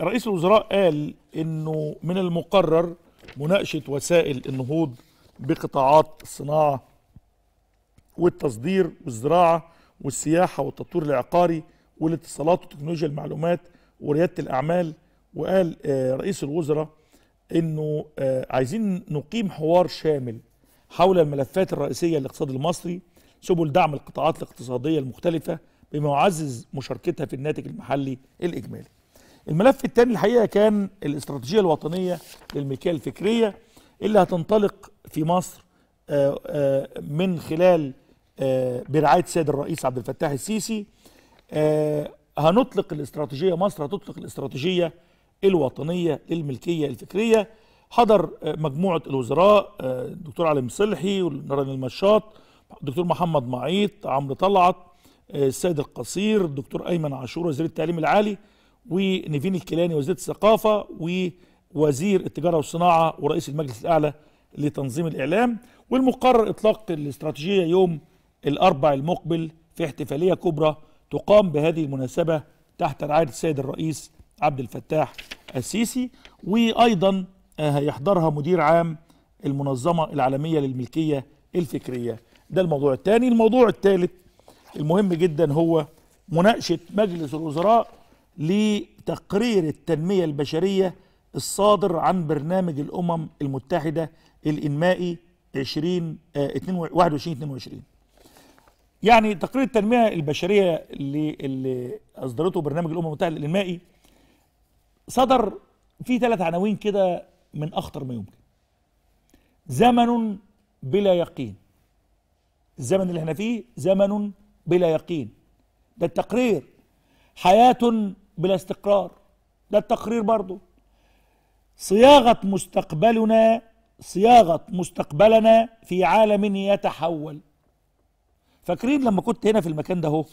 رئيس الوزراء قال انه من المقرر مناقشه وسائل النهوض بقطاعات الصناعه والتصدير والزراعه والسياحه والتطوير العقاري والاتصالات وتكنولوجيا المعلومات ورياده الاعمال وقال آه، رئيس الوزراء انه آه، عايزين نقيم حوار شامل حول الملفات الرئيسيه للاقتصاد المصري سبل دعم القطاعات الاقتصاديه المختلفه بما يعزز مشاركتها في الناتج المحلي الاجمالي الملف الثاني الحقيقه كان الاستراتيجيه الوطنيه للملكيه الفكريه اللي هتنطلق في مصر آه، آه، من خلال آه، برعايه السيد الرئيس عبد الفتاح السيسي هنطلق الاستراتيجيه مصر هتطلق الاستراتيجيه الوطنيه للملكيه الفكريه حضر مجموعه الوزراء الدكتور علي مصلحي ونران المشاط الدكتور محمد معيط عمرو طلعت السيد القصير الدكتور ايمن عاشور وزير التعليم العالي ونيفين الكيلاني وزير الثقافة ووزير التجارة والصناعة ورئيس المجلس الأعلى لتنظيم الإعلام والمقرر إطلاق الاستراتيجية يوم الأربع المقبل في احتفالية كبرى تقام بهذه المناسبة تحت رعاية السيد الرئيس عبد الفتاح السيسي وأيضا آه، هيحضرها مدير عام المنظمة العالمية للملكية الفكرية ده الموضوع الثاني الموضوع الثالث المهم جدا هو مناقشة مجلس الوزراء لتقرير التنمية البشرية الصادر عن برنامج الأمم المتحدة الإنمائي 20 21 22 يعني تقرير التنمية البشرية اللي, اللي أصدرته برنامج الأمم المتحدة الإنمائي صدر فيه ثلاث عناوين كده من أخطر ما يمكن زمن بلا يقين الزمن اللي احنا فيه زمن بلا يقين ده التقرير حياة بلا استقرار ده التقرير برضه صياغة مستقبلنا صياغة مستقبلنا في عالم يتحول فاكرين لما كنت هنا في المكان ده اهو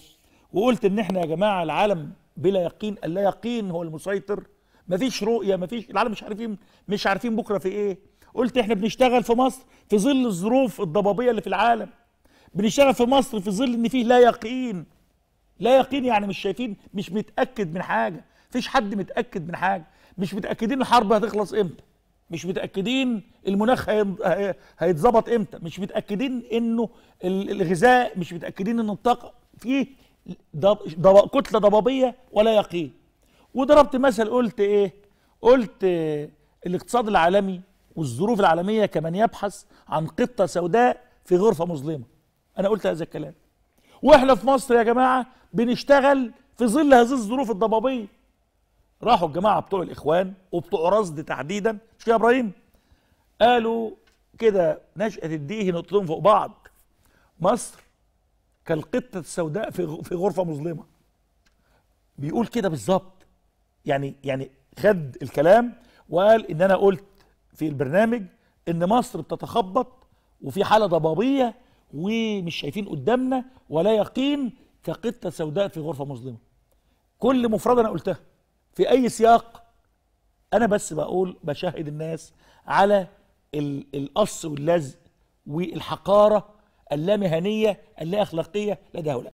وقلت ان احنا يا جماعة العالم بلا يقين اللا يقين هو المسيطر مفيش رؤية مفيش العالم مش عارفين مش عارفين بكرة في ايه قلت احنا بنشتغل في مصر في ظل الظروف الضبابية اللي في العالم بنشتغل في مصر في ظل ان فيه لا يقين لا يقين يعني مش شايفين مش متاكد من حاجه فيش حد متاكد من حاجه مش متاكدين الحرب هتخلص امتى مش متاكدين المناخ هيتظبط امتى مش متاكدين انه الغذاء مش متاكدين ان الطاقه فيه دب... دب... كتله ضبابيه ولا يقين وضربت مثل قلت ايه قلت الاقتصاد العالمي والظروف العالميه كمن يبحث عن قطه سوداء في غرفه مظلمه انا قلت هذا الكلام واحنا في مصر يا جماعه بنشتغل في ظل هذه الظروف الضبابيه راحوا الجماعه بتوع الاخوان وبتوع رصد تحديدا مش كده يا ابراهيم قالوا كده نشأة الديه نقطتين فوق بعض مصر كالقطة السوداء في غرفة مظلمة بيقول كده بالظبط يعني يعني خد الكلام وقال ان انا قلت في البرنامج ان مصر بتتخبط وفي حالة ضبابية ومش شايفين قدامنا ولا يقين كقطة سوداء في غرفة مظلمة كل مفردة أنا قلتها في أي سياق أنا بس بقول بشاهد الناس على القص واللزق والحقارة اللامهنية اللا أخلاقية لدى هؤلاء